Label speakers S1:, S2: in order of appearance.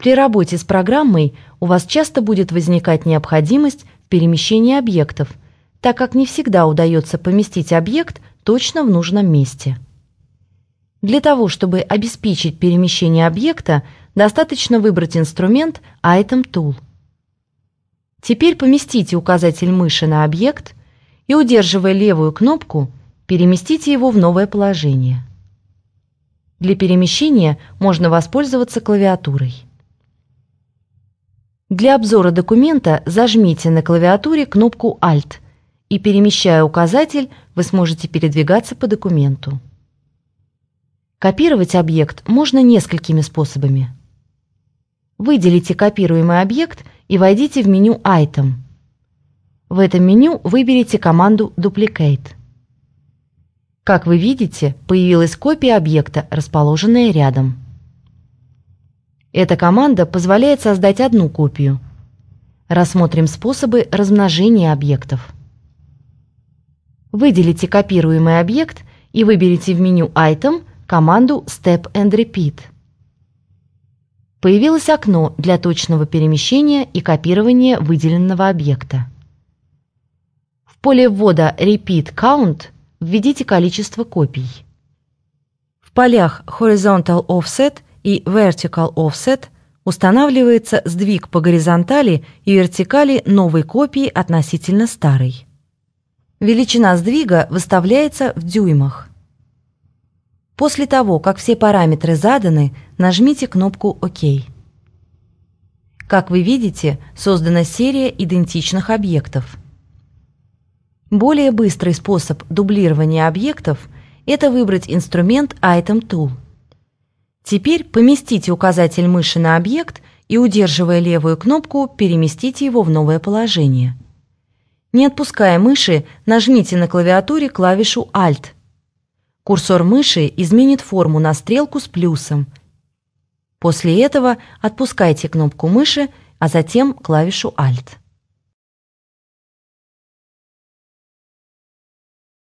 S1: При работе с программой у вас часто будет возникать необходимость в перемещении объектов, так как не всегда удается поместить объект точно в нужном месте. Для того, чтобы обеспечить перемещение объекта, достаточно выбрать инструмент Item Tool. Теперь поместите указатель мыши на объект и, удерживая левую кнопку, переместите его в новое положение. Для перемещения можно воспользоваться клавиатурой. Для обзора документа зажмите на клавиатуре кнопку Alt и, перемещая указатель, вы сможете передвигаться по документу. Копировать объект можно несколькими способами. Выделите копируемый объект и войдите в меню «Item». В этом меню выберите команду «Duplicate». Как вы видите, появилась копия объекта, расположенная рядом. Эта команда позволяет создать одну копию. Рассмотрим способы размножения объектов. Выделите копируемый объект и выберите в меню «Item» команду «Step and Repeat». Появилось окно для точного перемещения и копирования выделенного объекта. В поле ввода «Repeat Count» введите количество копий. В полях «Horizontal Offset» – и Vertical Offset устанавливается сдвиг по горизонтали и вертикали новой копии относительно старой. Величина сдвига выставляется в дюймах. После того, как все параметры заданы, нажмите кнопку «Ок». Как вы видите, создана серия идентичных объектов. Более быстрый способ дублирования объектов – это выбрать инструмент Item Tool – Теперь поместите указатель мыши на объект и, удерживая левую кнопку, переместите его в новое положение. Не отпуская мыши, нажмите на клавиатуре клавишу Alt. Курсор мыши изменит форму на стрелку с плюсом. После этого отпускайте кнопку мыши, а затем клавишу Alt.